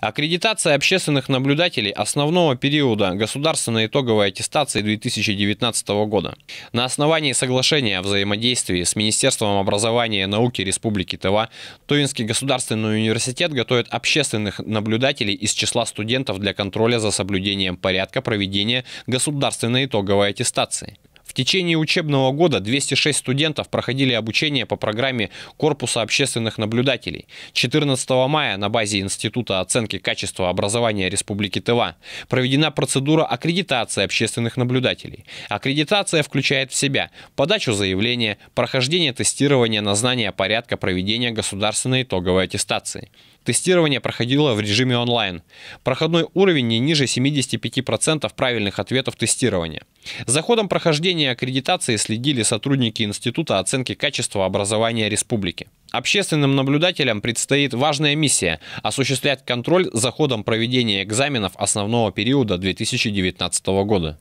Аккредитация общественных наблюдателей основного периода государственной итоговой аттестации 2019 года на основании соглашения о взаимодействии с Министерством образования и науки Республики Тыва Тувинский государственный университет готовит общественных наблюдателей из числа студентов для контроля за соблюдением порядка проведения государственной итоговой аттестации течение учебного года 206 студентов проходили обучение по программе Корпуса общественных наблюдателей 14 мая на базе Института оценки качества образования Республики Тыва. Проведена процедура аккредитации общественных наблюдателей. Аккредитация включает в себя подачу заявления, прохождение тестирования на знание порядка проведения государственной итоговой аттестации. Тестирование проходило в режиме онлайн. Проходной уровень не ниже 75% правильных ответов тестирования. За ходом прохождения аккредитации следили сотрудники Института оценки качества образования республики. Общественным наблюдателям предстоит важная миссия – осуществлять контроль за ходом проведения экзаменов основного периода 2019 года.